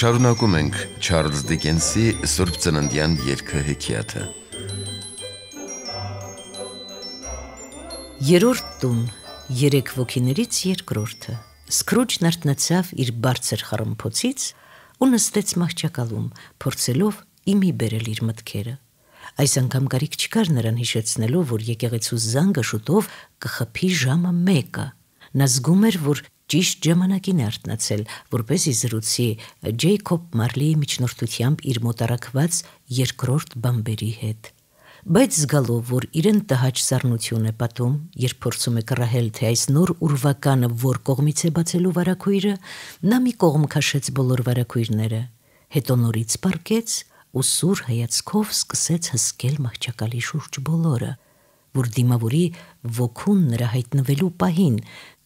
Շարունակում ենք Չարլզ Դիկենսի Սուրբ Ծննդյան երգը հեքիաթը։ Երորդ տուն, երեք ոգիներից երկրորդը։ Սկրուջն արտնացավ իր բարձր խռմփոցից ու նստեց մահճակալում, փորձելով իմի բերել իր մտքերը։ Այս անգամ կարիք չկար նրան հիշեցնելու, որ եկեղեցու զանգը շուտով կխփի ժամը 1 Նա զգում էր, որ ճիշտ ժամանակին արտնացել, որ เป զի զրուցի Ջեյքոբ Մարլիի միջնորդությամբ իր մոտարակված երկրորդ բամբերի հետ։ Բայց զգալով, որ իրեն տհաճ սառնություն է պատում, երբ փորձում է կռահել, թե այս նոր ուրվականը որ կողմից է բացելու վարակույրը, նա մի կողմ քաշեց բոլոր վարակույրները, հետո նորից պարկեց ու սուր հայացքով սկսեց հսկել մահճակալի շուրջ բոլորը որ դիմավորի ոգուն նրա հայտնվելու պահին,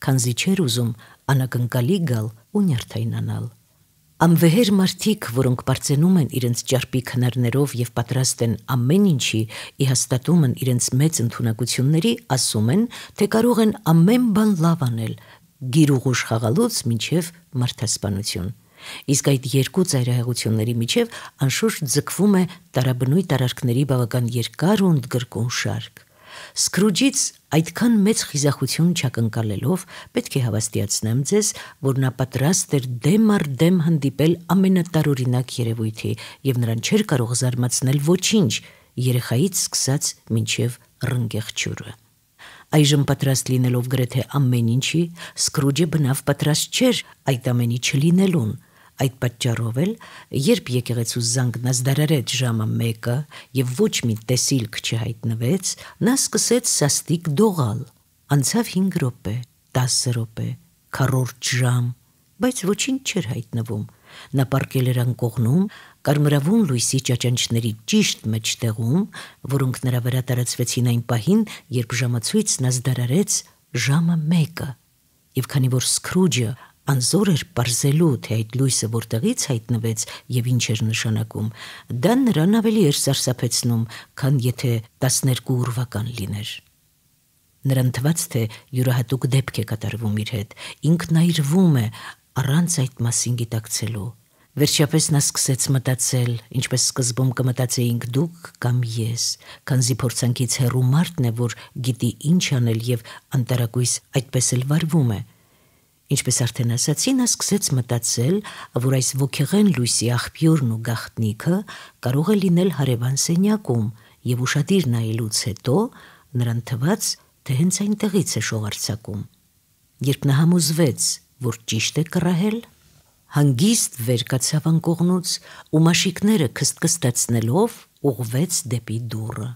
քանզի չեր ուզում անակնկալի գալ ու նյարդայնանալ։ Ամվեհեր մարդիկ, որոնք բարձենում են իրենց ճարպի քնարներով եւ պատրաստ են ամեն ինչի ի հաստատում են իրենց մեծ ընտունակությունների, ասում են, թե կարող են ամեն բան լավ անել՝ գիրուղուշ խաղալուց մինչև մարդասպանություն։ Իսկ այդ երկու ծայրահեղությունների միջև անշուշտ ձգվում է տարաբնույթ տարարքների բավական երկար ու ընդգրկուն շարք։ Սկրուջից Այդքան մեծ խիզախություն չակնկալելով պետք է հավաստիացնեմ ձեզ, որ նա պատրաստ էր դեմ առ դեմ հանդիպել ամենատարօրինակ երևույթի եւ նրան չէր կարող զարմացնել ոչինչ, երեխայից սկսած մինչև ռնգեղջուրը։ Այժմ պատրաստ լինելով գրեթե ամեն ինչի, Սկրուջը բնավ պատրաստ չէր այդ ամենի չլինելուն, Այդ պատճառով էլ, երբ եկեղեցու զանգնած դարարեց ժամը 1-ը եւ ոչ մի տեսիլք չհայտնվեց, նա սկսեց սաստիկ դողալ։ Անցավ 5 րոպե, 10 րոպե, 4 ժամ, բայց ոչինչ չէր հայտնվում։ Նա պարկել էր անկողնում, կարմրավուն լույսի ճաճանչների ճիշտ մեջտեղում, որոնք նրա վրա տարածվեցին այն պահին, երբ ժամացույցն ազդարարեց ժամը 1-ը։ Եվ քանի որ Սկրուջը անզոր էր բարձելու, թե այդ լույսը որտեղից հայտնվեց եւ ինչ էր նշանակում, դա նրան ավելի էր սարսափեցնում, քան եթե 12 ուրվական լիներ։ Նրան թվաց, թե յուրահատուկ դեպք է կատարվում իր հետ, ինքն այրվում է առանց այդ մասին գիտակցելու։ Վերջապես նա սկսեց մտածել, ինչպես սկզբում կմտածեինք դուք կամ ես, քանզի փորձանքից հեռու մարդն է, որ գիտի ինչ անել եւ անտարակույս այդպես էլ վարվում է։ Ինչպես արդեն ասացի, նա սկսեց մտածել, որ այս ոգեղեն լույսի աղբյուրն ու գախտնիկը կարող է լինել հարևան սենյակում, եւ ուշադիր նայելուց հետո նրան թվաց, թե հենց այնտեղից է շողարցակում։ Երբ նա համոզվեց, որ ճիշտ է կռահել, հանգիստ վերկացավ անկողնուց ու մաշիկները քստքստացնելով ուղվեց դեպի դուռը։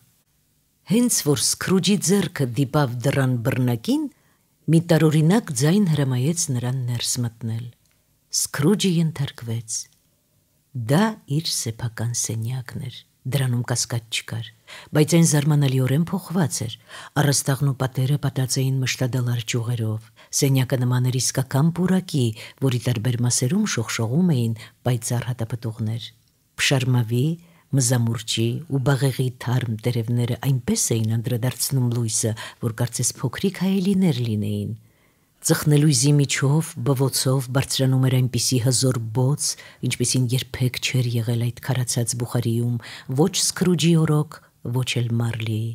Հենց որ Սկրուջի ձեռքը դիպավ դռան բռնակին, Մի տարօրինակ ձայն հրամայեց նրան ներս մտնել։ Սկրուջը ենթարկվեց։ Դա իր սեփական սենյակն էր։ Դրանում կասկած չկար, բայց այն զարմանալիորեն փոխված էր։ Առաստաղն ու պատերը պատած էին մշտադալար ճյուղերով։ Սենյակը նման էր իսկական բուրակի, որի տարբեր մասերում շողշողում էին պայծառ հատապտուղներ։ Փշարմավի մզամուրջի ու բաղեղի թարմ տերևները այնպես էին անդրադարձնում լույսը, որ կարծես փոքրիկ հայելիներ լինեին։ Ձխնելույզի միջով բվոցով բարձրանում էր այնպիսի հզոր բոց, ինչպեսին երբեք չէր եղել այդ քարացած Բուխարիում, ոչ Սկրուջի օրոք, ոչ էլ Մարլիի։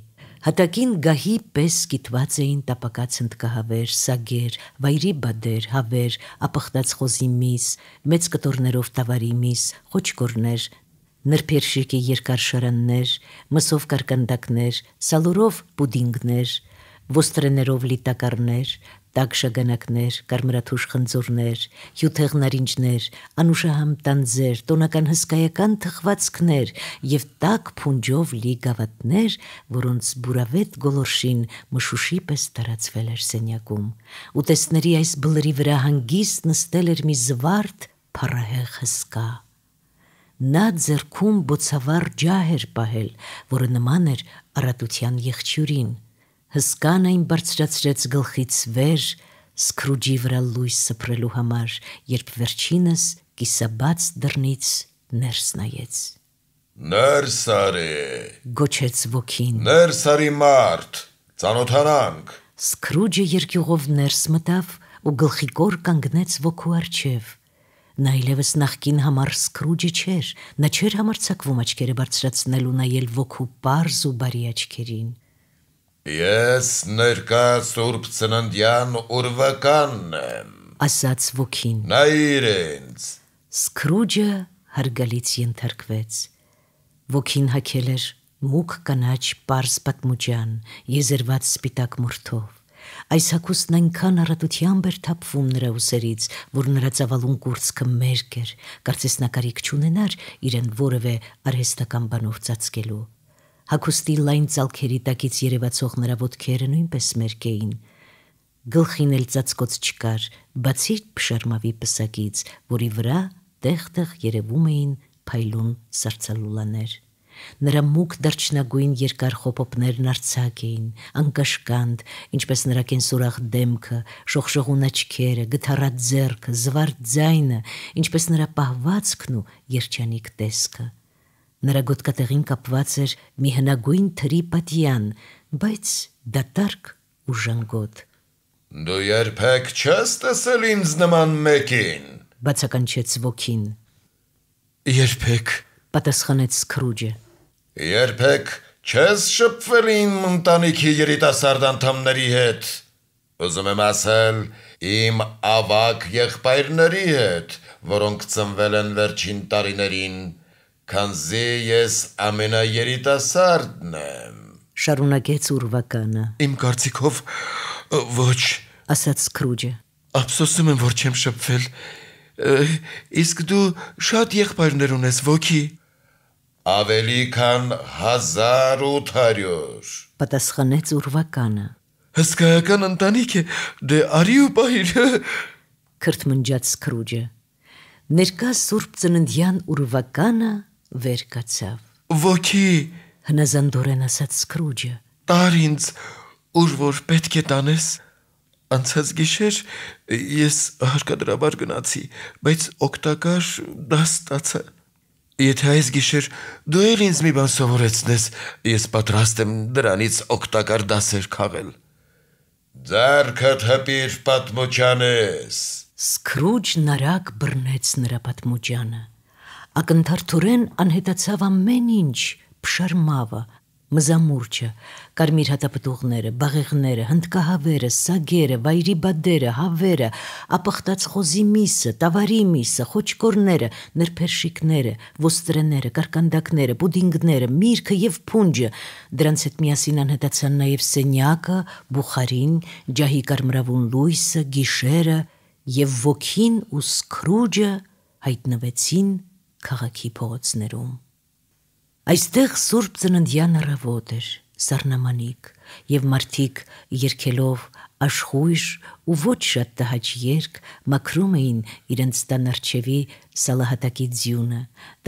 Հատակին գահի պես գիտված էին տապակած ընդկահավեր, սագեր, վայրի բադեր, հավեր, ապխտած խոզի միս, մեծ կտորներով տավարի միս, խոչկորներ, նրբերշիկի երկար շրաններ, մսով կարկանդակներ, սալուրով պուդինգներ, ոստրեներով լիտակարներ, տակ շագանակներ, կարմրաթուշ խնձորներ, հյութեղ նարինջներ, անուշահամ տանձեր, տոնական հսկայական թխվածքներ եւ տակ փունջով լի գավաթներ, որոնց բուրավետ գոլորշին մշուշի պես տարածվել էր սենյակում։ Ուտեսների այս բլրի վրա հանգիստ նստել էր մի զվարթ, փառահեղ հսկա Նա ձերքում բոցավառ ջահ էր պահել, որը նման էր առատության եղջյուրին։ Հսկան այն բարձրացրեց գլխից վեր, սկրուջի վրա լույս սփռելու համար, երբ վերջինս կիսաբաց դռնից ներս նայեց։ Ներս արի, գոչեց ոգին։ Ներս արի մարդ, ծանոթանանք։ Սկրուջը երկյուղով ներս մտավ ու գլխի կոր կանգնեց ոգու արջև։ Նա իլևս նախքին համար Սկրուջը չէր, նա չէր համարցակվում աչքերը բարձրացնելու նայել ոգու པարզ ու բարի աչքերին։ Ես ներկա Սուրբ Ծննդյան ուրվականն եմ, ասաց ոգին։ Նայիր ինձ։ Սկրուջը հարգալից ենթարկվեց։ Ոգին հակել էր մուգ կանաչ པարզ պատմուճան, եզերված սպիտակ մորթով։ Այս հագուստն այնքան առատությամբ էր թափվում նրա ուսերից, որ նրա ցավալուն կուրծքը մերկ էր, կարծես նա կարիք չունենար իրեն որևէ արհեստական բանով ծածկելու։ Հագուստի լայն ցալքերի տակից երևացող նրա ոտքերը նույնպես մերկ էին։ Գլխին էլ ծածկոց չկար, բացի փշարմավի պսակից, որի վրա տեղ-տեղ երևում էին փայլուն սառցալուլաներ։ Նրա մուգ դարչնագույն երկար խոպոպներն արցակ էին, անկաշկանդ, ինչպես նրա կենսուրախ դեմքը, շողշողուն աչքերը, գթառատ ձեռքը, զվարթ ձայնը, ինչպես նրա պահվածքն ու երջանիկ տեսքը։ Նրա գոտկատեղին կապված էր մի հնագույն թրի պատյան, բայց դատարկ ու ժանգոտ։ Դու երբեք չես տեսել ինձ նման մեկին, բացականչեց ոգին։ Երբեք, պատասխանեց Սկրուջը։ Երբեք չես շփվել իմ ընտանիքի երիտասարդ անդամների հետ։ Ուզում եմ ասել, իմ ավակ եղբայրների հետ, որոնք ծնվել են վերջին տարիներին, քանզի ես ամենաերիտասարդն եմ։ Շարունակեց ուրվականը։ Իմ կարծիքով ոչ, ասաց Սկրուջը։ Ափսոսում եմ, որ չեմ շփվել։ Իսկ դու շատ եղբայրներ ունես, ոգի։ Ավելի քան 1800։ Պատասխանեց ուրվականը։ Հսկայական ընտանիք է, դե արի ու պահիր։ Քրթմնջաց Սկրուջը։ Ներկա Սուրբ Ծննդյան ուրվականը վեր կացավ։ Ոքի հնազանդորեն ասաց Սկրուջը։ Տար ինձ ուր որ պետք է տանես։ Անցած գիշեր ես հարկադրաբար գնացի, բայց օկտակար դա ստացա։ Եթե այս գիշեր դու էլ ինձ մի բան սովորեցնես, ես պատրաստ եմ դրանից օգտակար դասեր քաղել։ Ձերքդ հպիր պատմոջանես։ Սկրուջն արագ բռնեց նրա պատմոջանը։ Ակնթարթորեն անհետացավ ամեն ինչ, փշարմավը, մզամուրջը, կարմիր հատապտուղները, բաղեղները, հնդկահավերը, սագերը, վայրի բադերը, հավերը, ապխտած խոզի միսը, տավարի միսը, խոչկորները, ներփերշիկները, ոստրեները, կարկանդակները, պուդինգները, միրգը եւ փունջը, դրանց հետ միասին անհետացան նաեւ սենյակը, բուխարին, ջահի կարմրավուն լույսը, գիշերը եւ ոգին ու սկրուջը հայտնվեցին քաղաքի փողոցներում Այստեղ Սուրբ ծննդյան առավոտ էր, սառնամանիք, եւ մարդիկ երկելով աշխույժ ու ոչ շատ տհաճ երկ մաքրում էին իրենց տան արջևի սալահատակի ձյունը,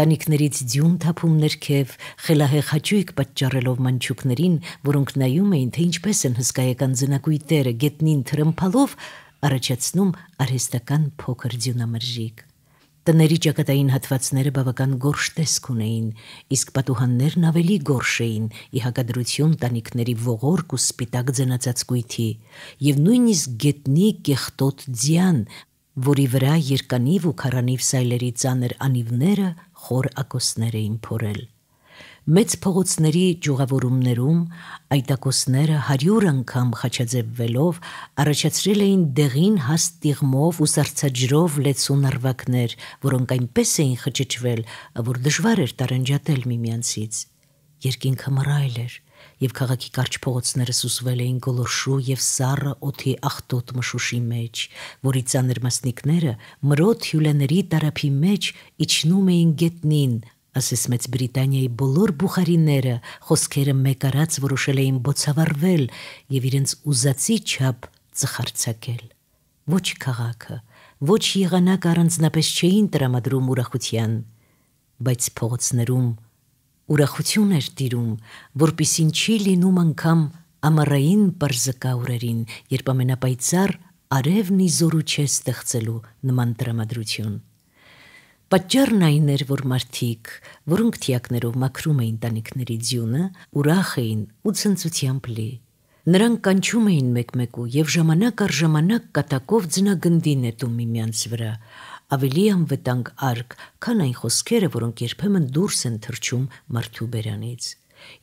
տանիքներից ձյուն թափում ներքև, խելահեղ հաճույք պատճառելով մանչուկներին, որոնք նայում էին, թե ինչպես են հսկայական զնակույտերը գետնին թրմփալով առաջացնում արհեստական փոքր ձյունամրժիկ։ Տների ճակատային հատվածները բավական գորշ տեսք ունեին, իսկ պատուհաններն ավելի գորշ էին՝ ի հակադրություն տանիքների ողորկ ու սպիտակ ձնածածկույթի, եւ նույնիսկ գետնի կեղտոտ ձյան, որի վրա երկանիվ ու քարանիվ սայլերի ծանր անիվները խոր ակոսներ էին փորել։ Մեծ փողոցների ճյուղավորումներում այտակոսները 100 անգամ խաչաձևվելով առաջացրել էին դեղին հաստ տիղմով ու սարսաջրով լեցուն արվակներ, որոնք այնպես էին խճճվել, որ դժվար էր տարանջատել միմյանցից։ Երկինքը մռայլ էր, եւ քաղաքի կարճ փողոցները սուսվել էին գոլորշու եւ սառը օթի ախտոտ մշուշի մեջ, որի ցաներ մասնիկները մրոտ հյուլաների տարափի մեջ իջնում էին գետնին, ասեսմեց Բրիտանիայի բոլոր բուխարիները, խոսքերը մեկ արած որոշել էին բոցավարվել եւ իրենց ուզացի չափ ծխարցակել։ Ոչ քաղաքը, ոչ եղանակ առանձնապես չէին տրամադրում ուրախության, բայց փողոցներում ուրախություն էր տիրում, որpիսին չի լինում անգամ ամառային բարձակաուրերին, երբ ամենապայծառ արևն իզորու չէ ստեղծելու նման տրամադրություն։ Պատճառն այն էր, որ մարդիկ, որոնք թիակներով մաքրում էին տանիքների ձյունը, ուրախ էին ու ցնծությամբ լի։ Նրանք կանչում էին մեկ-մեկու եւ ժամանակ առ ժամանակ կտակով ձնագնդին էտում միմյանց վրա, ավելի անվտանգ արկ, քան այն խոսքերը, որոնք երբեմն դուրս են թռչում մարդու բերանից։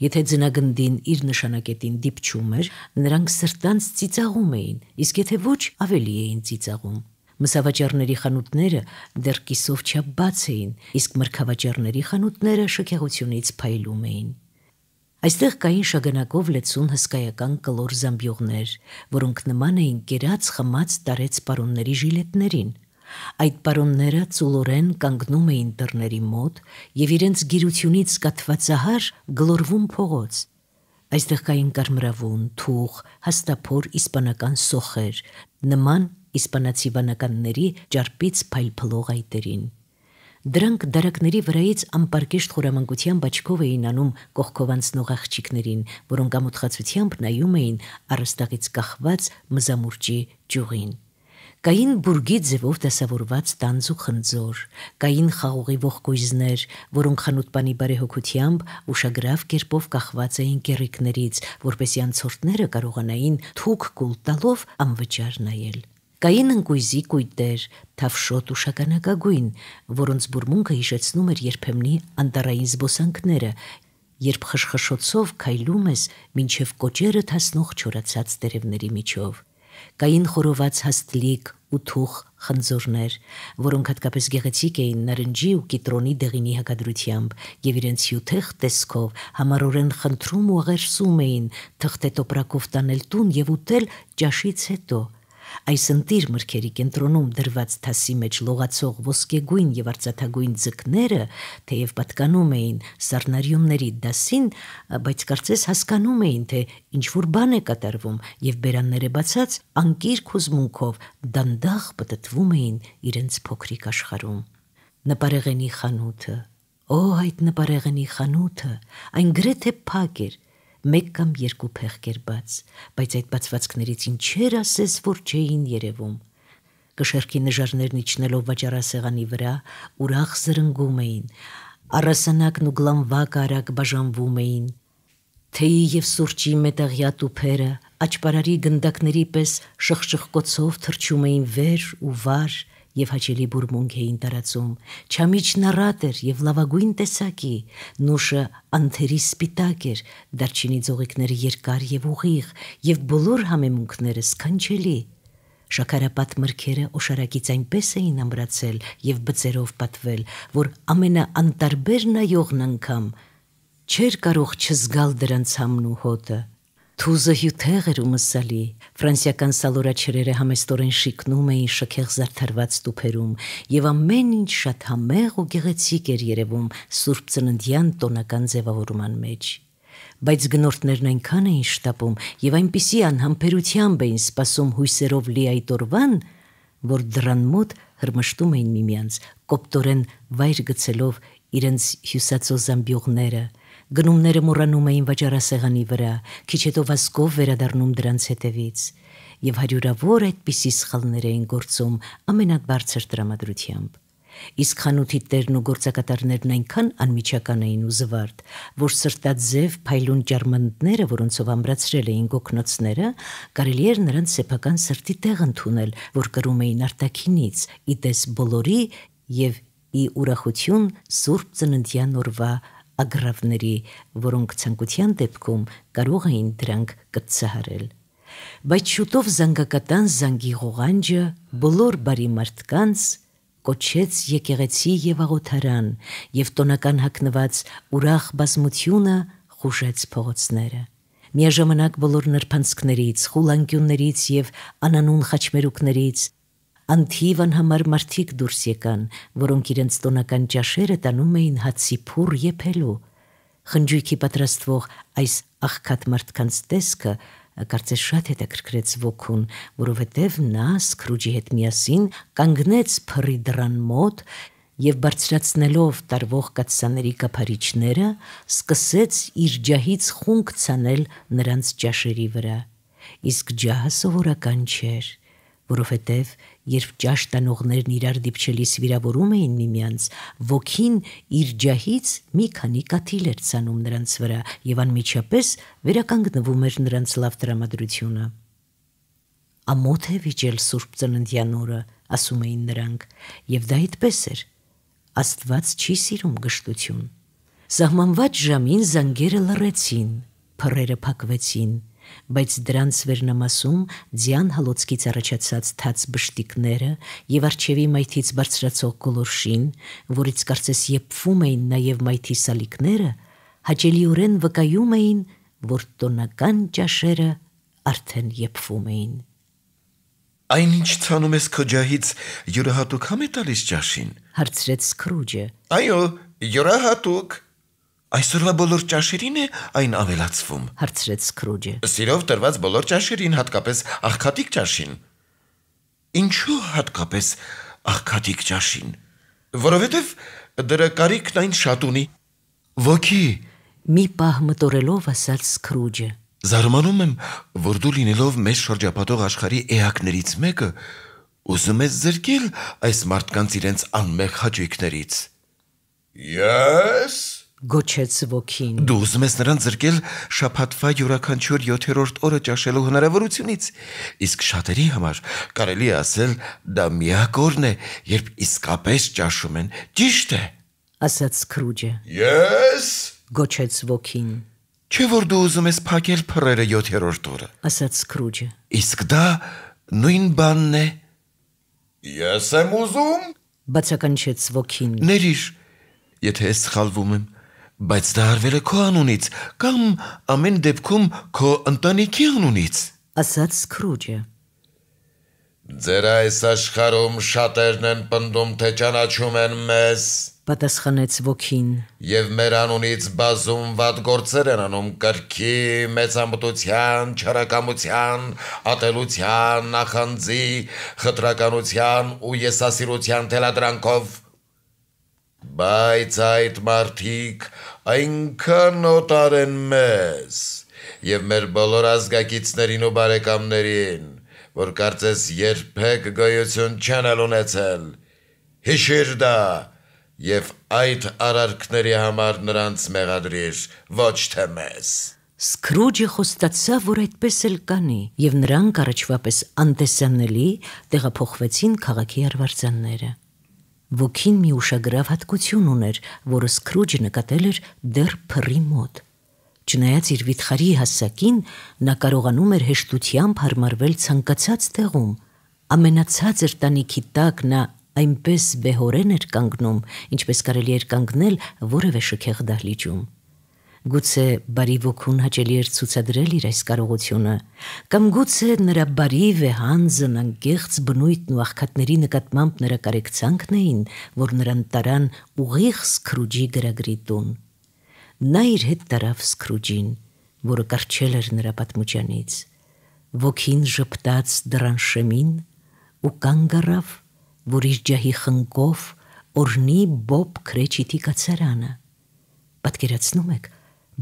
Եթե ձնագնդին իր նշանակետին դիպչում էր, նրանք սրտանց ծիծաղում էին, իսկ եթե ոչ, ավելի էին ծիծաղում։ Մսավաճառների խանութները դեռ կիսով չափ բաց էին, իսկ մրգավաճառների խանութները շքեղությունից փայլում էին։ Այստեղ կային շագանակով լեցուն հսկայական կլոր զամբյուղներ, որոնք նման էին կերած խմած տարեց պարոնների ժիլետներին։ Այդ պարոնները ծուլորեն կանգնում էին դռների մոտ եւ իրենց գիրությունից կաթվածահար գլորվում փողոց։ Այստեղ կային կարմրավուն, թուղ, հաստափոր իսպանական սոխեր, նման իսպանացի բանականների ճարպից փայլփլող այտերին։ Դրանք դարակների վրայից ամպարկեշտ խորամանկության բաչկով էին անում կողքով անցնող աղջիկներին, որոնք ամոթխացությամբ նայում էին առստաղից կախված մզամուրջի ճյուղին։ Կային բուրգի ձևով դասավորված տանձու խնձոր, կային խաղողի ողկույզներ, որոնք խանութպանի բարեհոգությամբ ուշագրավ կերպով կախված էին կերիկներից, որպեսի անցորդները կարողանային թուք կուլ տալով անվճար նայել։ Կային ընկույզի կույտեր, թավշոտ ու շականակագույն, որոնց բուրմունքը հիշեցնում էր երբեմնի անտարային զբոսանքները, երբ խշխշոցով քայլում ես մինչև կոճերը թասնող չորացած տերևների միջով։ Կային խորոված հաստլիկ ու թուխ խնձորներ, որոնք հատկապես գեղեցիկ էին նարնջի ու կիտրոնի դեղինի հակադրությամբ եւ իրենց յութեղ տեսքով համառորեն խնդրում ու աղերսում էին թղթե տոպրակով տանել տուն եւ ուտել ճաշից հետո Այս ընտիր մրգերի կենտրոնում դրված թասի մեջ լողացող ոսկեգույն եւ արծաթագույն ձկները, թեև պատկանում էին սառնարյունների դասին, բայց կարծես հասկանում էին, թե ինչ որ բան է կատարվում եւ բերանները բացած անկիր խոզմունքով դանդաղ պատտվում էին իրենց փոքրիկ աշխարհում։ Նպարեղենի խանութը, օ, այդ նպարեղենի խանութը, այն գրեթե փակ էր, մեկ կամ երկու փեղկեր բաց, բայց այդ բացվածքներից ինչեր ասես, որ չէին երևում։ Կշերքի նժարներն իջնելով վաճառասեղանի վրա ուրախ զրնգում էին։ Արասանակն ու գլամվակը արագ բաժանվում էին, թեյի եւ սուրճի մետաղյա տուփերը աճպարարի գնդակների պես շխշխկոցով թրջում էին վեր ու վար եւ հաճելի բուրմունք էին տարածում։ Չամիչն առատ էր եւ լավագույն տեսակի, նուշը անթերի սպիտակ էր, դարչինի ձողիկները երկար եւ ուղիղ, եւ բոլոր համեմունքները սքանչելի։ Շաքարապատ մրգերը օշարակից այնպես էին ամրացել եւ բծերով պատվել, որ ամենաանտարբեր նայողն անգամ չէր կարող չզգալ դրանց համն ու հոտը։ Թուզը հյութեղ էր ու մսալի, ֆրանսիական սալորաչրերը համեստորեն շիկնում էին շքեղ զարդարված տուփերում, եւ ամեն ինչ շատ համեղ ու գեղեցիկ էր երևում Սուրբ ծննդյան տոնական ձևավորման մեջ։ Բայց գնորդներն այնքան էին շտապում եւ այնպիսի անհամբերությամբ էին սпасում հույսերով լի այդ օրվան, որ դրան մոտ հրմշտում էին միմյանց, կոպտորեն վայր գցելով իրենց հյուսածո զամբյուղները, Գնումները մռանում էին վաճառասեղանի վրա, քիչ հետո վազկով վերադառնում դրանց հետևից, եւ հարյուրավոր այդպիսի սխալներ էին գործում ամենաբարձր դրամատրությամբ։ Իսկ խանութի տերն ու գործակատարներն այնքան անմիջական էին ու զվարթ, որ սրտաձև փայլուն ջարմանդները, որոնցով ամրացրել էին գոկնոցները, կարելի էր նրանց սեփական սրտի տեղ ընդունել, որ կրում էին արտաքինից՝ ի տես բոլորի եւ ի ուրախություն Սուրբ Ծննդյան օրվա ագրավների, որոնք ցանկության դեպքում կարող էին դրանք կծահարել։ Բայց շուտով զանգակատան զանգի ղողանջը բոլոր բարի մարդկանց կոչեց եկեղեցի եւ աղոթարան եւ տոնական հակնված ուրախ բազմությունը խուժեց փողոցները։ Միաժամանակ բոլոր նրբանցքներից, խուլանկյուններից եւ անանուն խաչմերուկներից Անթիվան համար մարդիկ դուրս եկան, որոնք իրենց տոնական ճաշերը տանում էին հացի փուր եփելու։ Խնջույքի պատրաստվող այս աղքատ մարդկանց տեսքը կարծես շատ հետաքրքրեց ոգուն, որովհետև նա Սկրուջի հետ միասին կանգնեց փռի դրան մոտ եւ բարձրացնելով տարվող կացաների կափարիչները, սկսեց իր ջահից խունկ ցանել նրանց ճաշերի վրա։ Իսկ ջահը սովորական չէր, որովհետև երբ ճաշ տանողներն իրար դիպչելիս վիրավորում էին միմյանց, ոգին իր ջահից մի քանի կաթիլ էր ցանում նրանց վրա եւ անմիջապես վերականգնվում էր նրանց լավ դրամատրությունը։ Ամոթ է վիճել Սուրբ Ծննդյան օրը, ասում էին նրանք, եւ դա այդպես էր։ Աստված չի սիրում գշտություն։ Սահմանված ժամին զանգերը լռեցին, փռերը փակվեցին, բայց դրանց վերնամասում ձյան հալոցկից առաջացած թաց բշտիկները եւ արջևի մայթից բարձրացող գոլորշին, որից կարծես եփվում էին նաեւ մայթի սալիկները, հաճելիորեն վկայում էին, որ տոնական ճաշերը արդեն եփվում էին։ Այնինչ ցանում ես քոջահից յուրահատուկ համ է տալիս ճաշին։ Հարցրեց Սկրուջը։ Այո, յուրահատուկ Այսօրվա բոլոր ճաշերին է այն ավելացվում, հարցրեց Սկրուջը։ Սիրով տրված բոլոր ճաշերին, հատկապես աղքատիկ ճաշին։ Ինչու հատկապես աղքատիկ ճաշին։ Որովհետև դրա կարիքն այն շատ ունի։ Ոքի մի պահ մտորելով ասաց Սկրուջը։ Զարմանում եմ, որ դու լինելով մեզ շրջապատող աշխարհի էակներից մեկը, ուզում ես զրկել այս մարդկանց իրենց անմեղ հաճույքներից։ Ես yes? գոչեց ոգին։ Դու ուզում ես նրան զրկել շփաթվա յուրաքանչյուր 7-րդ օրը ճաշելու հնարավորությունից։ Իսկ շատերի համար կարելի է ասել դա միակ օրն է, երբ իսկապես ճաշում են։ Ճիշտ է, ասաց Սկրուջը։ Ես գոչեց ոգին։ Չէ՞ որ դու ուզում ես փակել փռերը 7-րդ օրը, ասաց Սկրուջը։ Իսկ դա նույն բանն է։ Ես եմ ուզում, բացականչեց ոգին։ Ներիր, եթե ես սխալվում եմ։ Բայց դա արվել է քո անունից կամ ամեն դեպքում քո ընտանիքի անունից, ասաց Սկրուջը։ Ձեր այս աշխարհում շատերն են պնդում, թե ճանաչում են մեզ, պատասխանեց Ոքին։ Եվ մեր անունից բազում վատ գործեր են անում կրքի, մեծամտության, չարակամության, ատելության, նախանձի, խտրականության ու եսասիրության թելադրանքով։ Բայց այդ մարդիկ այնքան օտար են մեզ եւ մեր բոլոր ազգակիցներին ու բարեկամներին, որ կարծես երբեք գոյություն չեն ունեցել։ Հիշիր դա եւ այդ արարքների համար նրանց մեղադրիր, ոչ թե մեզ։ Սկրուջը խոստացավ, որ այդպես էլ կանի, եւ նրանք առաջվա պես անտեսանելի տեղափոխվեցին քաղաքի արվարձանները։ Ոգին մի ուշագրավ հատկություն ուներ, որը Սկրուջը նկատել էր դեռ փռի մոտ։ Չնայած իր վիթխարի հասակին, նա կարողանում էր հեշտությամբ հարմարվել ցանկացած տեղում։ Ամենացածր տանիքի տակ նա այնպես վեհորեն էր կանգնում, ինչպես կարելի էր կանգնել որևէ շքեղ դահլիճում։ Գուցե բարի ոգուն հաճելի էր ցուցադրել իր այս կարողությունը, կամ գուցե նրա բարի վեհանձն անգեղծ բնույթն ու աղքատների նկատմամբ նրա կարեկցանքն էին, որ նրան տարան ուղիղ Սկրուջի գրագրի տուն։ Նա իր հետ տարավ Սկրուջին, որը կարճել էր նրա պատմուճանից։ Ոգին ժպտաց դրան շեմին ու կանգ առավ, որ իր ջահի խնկով օրնի Բոբ Քրեչիտի կացարանը։ Պատկերացնում եք,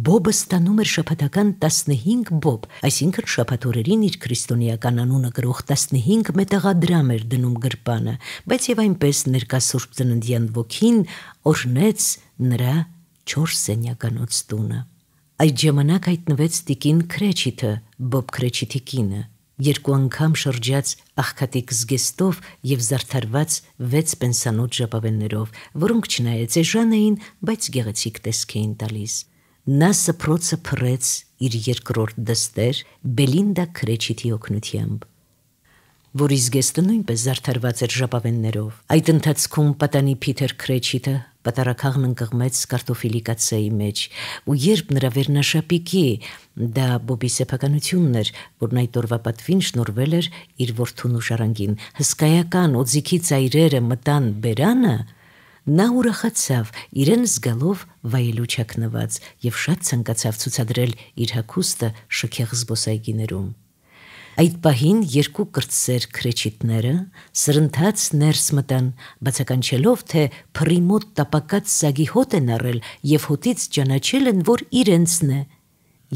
Բոբը ստանում էր շփաթական 15 բոբ, այսինքն շփաթորերին իր քրիստոնեական անունը գրող 15 մետաղադրամ էր դնում գրպանը, բայց եւ այնպես ներկա Սուրբ Ծննդյան ոգին օրհնեց նրա 4 սենյականոց տունը։ Այդ ժամանակ հայտնվեց Տիկին Քրեչիթը, Բոբ Քրեչիթի կինը, երկու անգամ շրջած աղքատիկ զգեստով եւ զարդարված 6 պենսանոց ժապավեններով, որոնք չնայած էժան էին, բայց գեղեցիկ տեսք էին տալիս։ Նա սփրոցը փռեց իր երկրորդ դստեր Բելինդա Քրեչիտի օգնությամբ որի զգեստը նույնպես զարդարված էր ժապավեններով։ Այդ ընթացքում պատանի Փիթեր Քրեչիտը պատարակաղն ընկղմեց կարտոֆիլի կացեի մեջ, ու երբ նրա վերնաշապիկի դա բոբի սեփականությունն էր, որն այդ օրվա պատվին շնորվել էր իր ворթուն ու շարանգին, հսկայական օձիքի ծայրերը մտան բերանը, Նա ուրախացավ, իրեն զգալով վայելու չակնված եւ շատ ցանկացավ ցուցադրել իր հագուստը շքեղ զբոսայգիներում։ Այդ պահին երկու կրծեր քրեչիտները սրընթաց ներս մտան, բացականչելով թե փռի մոտ տապակած սագի հոտ են առել եւ հոտից ճանաչել են, որ իրենցն է։ իրենց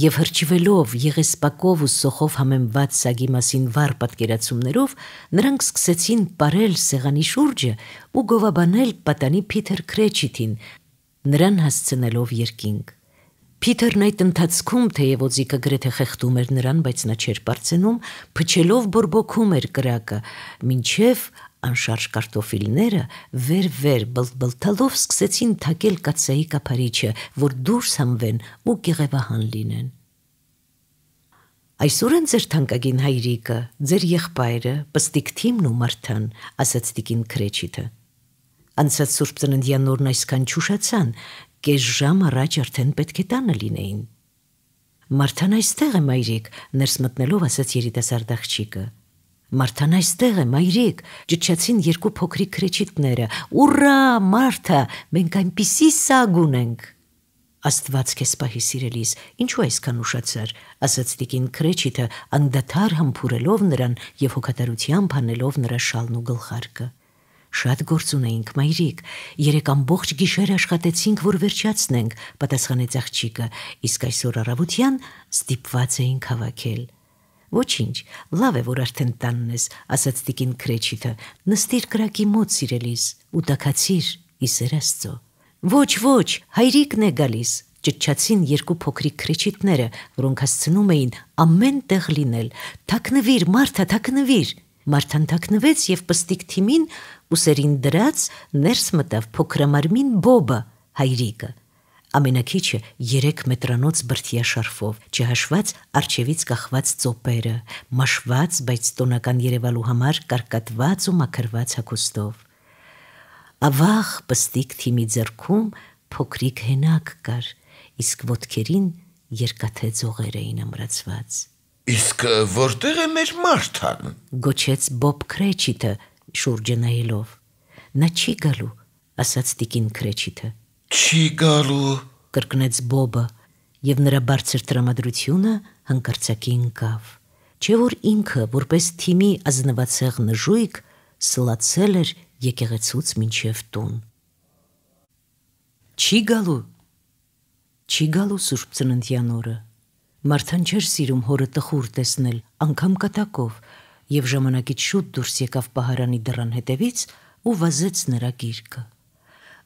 եւ հրճվելով եղեսպակով ու սոխով համեմված սագի մասին վառ պատկերացումներով նրանք սկսեցին parել սեղանի շուրջը ու գովաբանել պատանի Փիթեր Քրեչիթին նրան հասցնելով երկինք Փիթերն այդ ընթացքում թեև ոզիկը գրեթե խեղդում էր նրան, բայց նա չէր բարձնում, փչելով բորբոքում էր կրակը, ինչև անշարժ կարտոֆիլները վեր-վեր բլբլթալով սկսեցին թակել կացայի կափարիչը, որ դուրս համվեն ու գեղեվահան լինեն։ Այսօր են ձեր թանկագին հայրիկը, ձեր եղբայրը, պստիկ թիմն ու մարդան, ասաց տիկին քրեչիտը։ Անցած Սուրբ ծննդյան օրն այսքան ճուշացան, կես ժամ առաջ արդեն պետք է տանը լինեին։ Մարտան այստեղ է մայրիկ, ներս մտնելով ասաց երիտասարդ աղջիկը։ Մարտան այստեղ է, մայրիկ, ճճացին երկու փոքրիկ քրեչիտները։ Ուրա, Մարտա, մենք այնպիսի սագ ունենք։ Աստված քեզ սպահի սիրելիս, ինչու այսքան ուշացար, ասաց Տիկին Քրեչիտը, անդադար համբուրելով նրան եւ հոգատարությամբ հանելով նրա շալն ու գլխարկը։ Շատ գործ ունեինք, մայրիկ։ Երեք ամբողջ գիշեր աշխատեցինք, որ վերջացնենք, պատասխանեց աղջիկը, իսկ այսօր առավոտյան ստիպված էինք հավաքել։ Ոչինչ, լավ է, որ արդեն տանն ես, ասաց Տիկին Քրեչիթը։ Նստիր կրակի մոտ, սիրելիս, ու տակացիր իսեր Աստծո։ Ոչ, ոչ, հայրիկն է գալիս։ Ճճացին երկու փոքրիկ քրեչիտները, որոնք հասցնում էին ամեն տեղ լինել։ Թակնվիր, Մարթա, թակնվիր։ Մարթան թակնվեց եւ պստիկ թիմին ուսերին դրած ներս մտավ փոքրամարմին Բոբը, հայրիկը ամենակիչը 3 մետրանոց բրթիա շարֆով, չհաշված արջևից կախված ծոպերը, մաշված, բայց տոնական Երևալու համար կարկատված ու մաքրված հագուստով։ Ավաղ պստիկ թիմի ձեռքում փոքրիկ հենակ կար, իսկ ոտքերին երկաթե ձողեր էին ամրացված։ Իսկ որտեղ է մեր Մարթան։ Գոչեց Բոբ Քրեչիտը շուրջը նայելով։ Նա չի գալու, ասաց Տիկին Քրեչիտը։ Չի գալու, կրկնեց Բոբը, եւ նրա բարձր տրամադրությունը հանկարծակի ընկավ։ Չէ որ ինքը, որպես թիմի ազնվացեղ նժույգ, սլացել էր եկեղեցուց մինչև տուն։ Չի գալու։ Չի գալու Սուրբ Ծննդյան օրը։ Մարթան չէր սիրում հորը տխուր տեսնել, անգամ կտակով, եւ ժամանակից շուտ դուրս եկավ պահարանի դռան հետևից ու վազեց նրա գիրկը։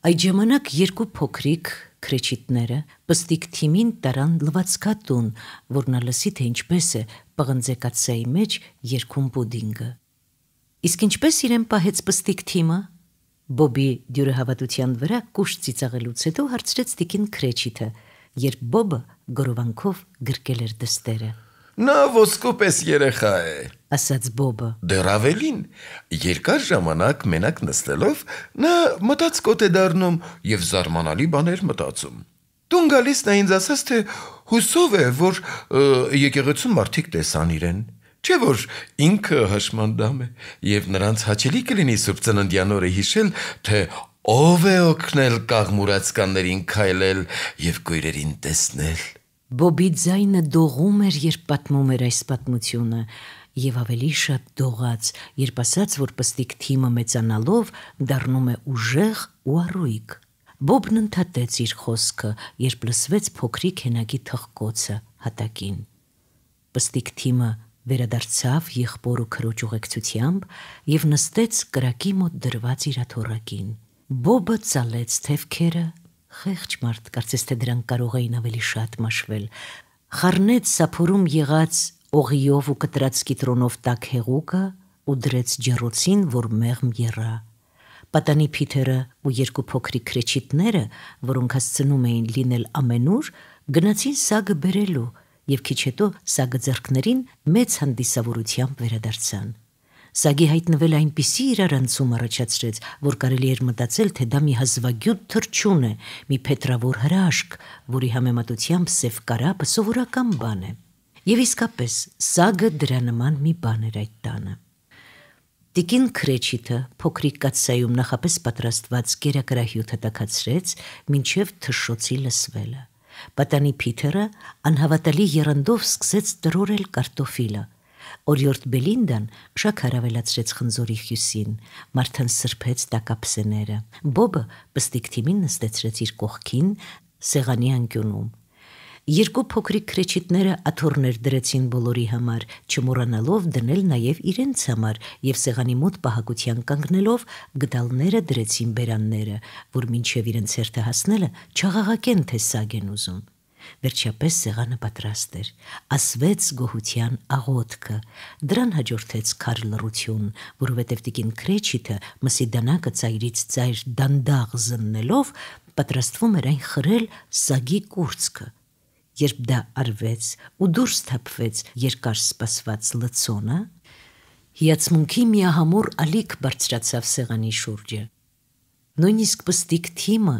Այդ ժամանակ երկու փոքրիկ քրեչիտները պստիկ թիմին տարան լվացքատուն, որ նա լսի թե ինչպես է պղնձեկացայի մեջ երկում պուդինգը։ Իսկ ինչպես իրեն պահեց պստիկ թիմը, Բոբի դյուրահավատության վրա կուշ ծիծաղելուց հետո հարցրեց տիկին քրեչիտը, երբ Բոբը գրովանքով գրկել էր դստերը։ Նա ոսկու պես երեխա է, ասաց Բոբը։ Դեռ ավելին, երկար ժամանակ մենակ նստելով, նա մտածկոտ է դառնում եւ զարմանալի բաներ մտածում։ Տուն գալիս նա ինձ ասաց, թե հուսով է, որ եկեղեցու մարդիկ տեսան իրեն։ Չէ որ ինքը հաշմանդամ է եւ նրանց հաճելի կլինի սուրբ ծննդյան օրը հիշել, թե ով է օգնել կաղմուրացկաններին քայլել եւ գույրերին տեսնել։ Բոբի ձայնը դողում էր, երբ պատմում էր այս պատմությունը եւ ավելի շատ դողաց, երբ ասաց, որ պստիկ թիմը մեծանալով դառնում է ուժեղ ու առույգ։ Բոբն ընդհատեց իր խոսքը, երբ լսվեց փոքրիկ հենակի թխկոցը հատակին։ Պստիկ թիմը վերադարձավ եղբոր ու քրոջ ուղեկցությամբ եւ նստեց կրակի մոտ դրված իր աթոռակին։ Բոբը ցալեց թևքերը, խեղճ մարդ, կարծես թե դրանք կարող էին ավելի շատ մաշվել։ Խառնեց սափորում եղած օղիով ու կտրած կիտրոնով տակ հեղուկը ու դրեց ջերոցին, որ մեղմ երա։ Պատանի փիթերը ու երկու փոքրիկ քրեչիտները, որոնք հասցնում էին լինել ամենուր, գնացին սագը բերելու եւ քիչ հետո սագը ձեռքներին մեծ հանդիսավորությամբ վերադարձան։ Սագի հայտնվել այնպիսի իրարանցում առաջացրեց, որ կարելի էր մտածել, թե դա մի հազվագյուտ թրջուն է, մի փետրավոր հրաշք, որի համեմատությամբ սև կարապը սովորական բան է։ Եվ իսկապես, սագը դրա նման մի բան էր այդ տանը։ Տիկին Քրեչիտը փոքրիկ կացայում նախապես պատրաստված գերակրահյութը տակացրեց, ինչև թշշոցի լսվելը։ Պատանի Փիթերը անհավատալի երանդով սկսեց տրորել կարտոֆիլը։ Օրիորդ Բելինդան շակ հարավելացրեց խնձորի հյուսին, Մարթան սրբեց տակապսեները։ Բոբը պստիկ թիմին նստեցրեց իր կողքին սեղանի անկյունում։ Երկու փոքրիկ քրեչիտները աթոռներ դրեցին բոլորի համար, չմոռանալով դնել նաև իրենց համար, եւ սեղանի մոտ պահակության կանգնելով գդալները դրեցին բերանները, որ մինչև իրենց հերթը հասնելը չաղաղակեն թե սագ են ուզում։ Վերջապես սեղանը պատրաստ էր։ Ասվեց գոհության աղոթքը։ Դրան հաջորդեց քար լռություն, որովհետև տիկին Քրեչիտը մսի դանակը ծայրից ծայր դանդաղ զննելով պատրաստվում էր այն խրել սագի կուրծքը երբ դա արվեց ու դուրս թափվեց երկար սպասված լցոնը, հիացմունքի միահամուր ալիք բարձրացավ սեղանի շուրջը։ Նույնիսկ պստիկ թիմը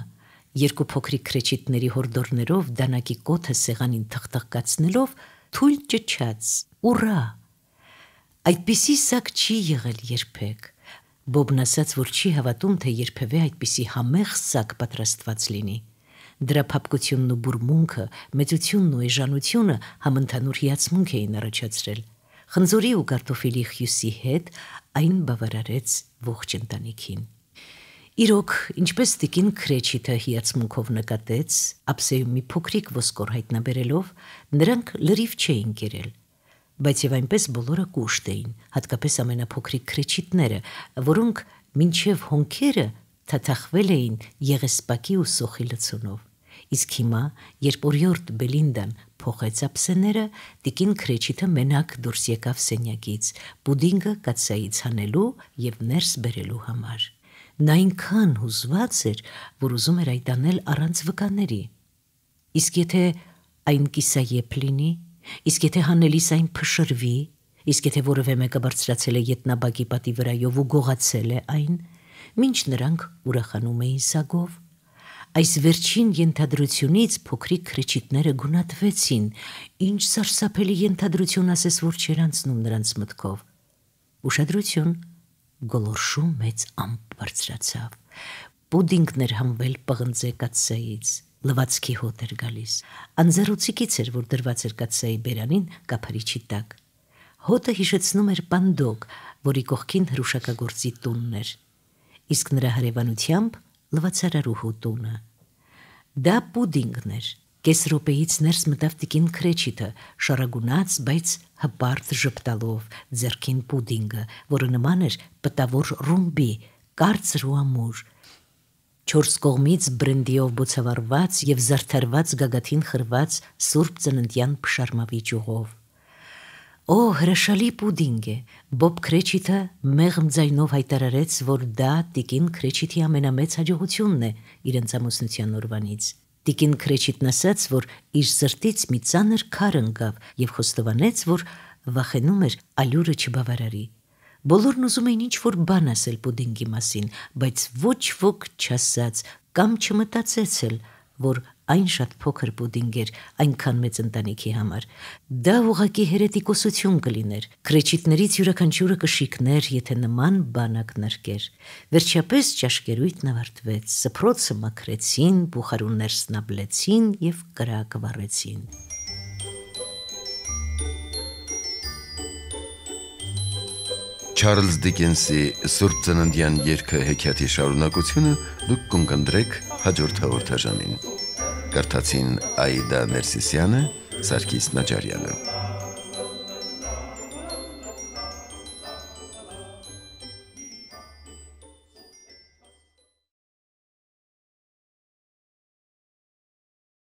երկու փոքրիկ քրեչիտների հորդորներով դանակի կոթը սեղանին թղթակացնելով թույլ ճճաց ուրա այդպիսի սակ չի եղել երբեք բոբն ասաց որ չի հավատում թե երբևէ այդպիսի համեղ սակ պատրաստված լինի Դրա փապկությունն ու բուրմունքը, մեծությունն ու էժանությունը համընդհանուր հիացմունք էին առաջացրել։ Խնձորի ու կարտոֆիլի խյուսի հետ այն բավարարեց ողջ ընտանիքին։ Իրոք, ինչպես տիկին Քրեչիտը հիացմունքով նկատեց, ապսեյում մի փոքրիկ ոսկոր հայտնաբերելով, նրանք լրիվ չէին գերել բայց եւ այնպես բոլորը կուշտ էին, հատկապես ամենափոքրիկ քրեչիտները, որոնք մինչև հոնքերը թաթախվել էին եղեսպակի ու սոխի լցունով։ Իսկ հիմա, երբ օրյորդ Բելինդան փոխեց ապսեները, Տիկին Քրեչիթը մենակ դուրս եկավ սենյակից, պուդինգը կացայից հանելու եւ ներս բերելու համար։ Նա այնքան հուզված էր, որ ուզում էր այդ անել առանց վկաների։ Իսկ եթե այն կիսայեփ լինի, իսկ եթե հանելիս այն փշրվի, իսկ եթե որևէ մեկը բարձրացել է ետնաբակի պատի վրայով ու գողացել է այն, ինչ նրանք ուրախանում էին սագով, Այս վերջին ենթադրությունից փոքրիկ քրիչիկները գունատվեցին։ Ինչ սարսափելի ենթադրություն ասես, որ չեր անցնում նրանց մտքով։ Ուշադրություն, գոլորշու մեծ ամպ բարձրացավ։ Պուդինգն էր համվել պղնձեկացից։ Լվացքի հոտ էր գալիս։ Անզերուցիկից էր, որ դրված էր կացայի բերանին կափարիչի տակ։ Հոտը հիշեցնում էր պանդոկ, որի կողքին հրուշակագործի տունն էր։ Իսկ նրա հարևանությամբ լվացարարուհու տունը։ Դա պուդինգն էր։ Կես րոպեից ներս մտավ տիկին Քրեչիտը, շարագունած, բայց հպարտ ժպտալով ձերքին պուդինգը, որը նման էր պտավոր ռումբի, կարծր ու ամուր։ Չորս կողմից բրենդիով բոցավարված եւ զարդարված գագաթին խրված սուրբ ծննդյան փշարմավիճ ուղով։ Օ, հրաշալի պուդինգ է։ Բոբ Քրեչիթը մեղմ ձայնով հայտարարեց, որ դա Տիկին Քրեչիթի ամենամեծ հաջողությունն է իրենց ամուսնության օրվանից։ Տիկին Քրեչիթն ասաց, որ իր սրտից մի ծանր քար ընկավ եւ խոստովանեց, որ վախենում էր ալյուրը չբավարարի։ Բոլորն ուզում էին ինչ-որ բան ասել պուդինգի մասին, բայց ոչ ոք չասաց կամ չմտածեց էլ, որ Այն շատ փոքր պուդինգ էր, այնքան մեծ ընտանիքի համար։ Դա ուղակի հերետիկոսություն կլիներ։ Կրեչիտներից յուրաքանչյուրը կշիկներ, եթե նման բանակ ներկեր։ Վերջապես ճաշկերույթն ավարտվեց։ Սփռոցը մաքրեցին, բուխարուններ սնաբլեցին եւ կրակ վառեցին։ Չարլզ Դիկենսի Սուրբ ծննդյան երգը հեքիաթի շարունակությունը դուք կընկնդրեք հաջորդ հաղորդաժամին։ Կարդացին Այդա Ներսիսյանը, Սարգիս Նաջարյանը։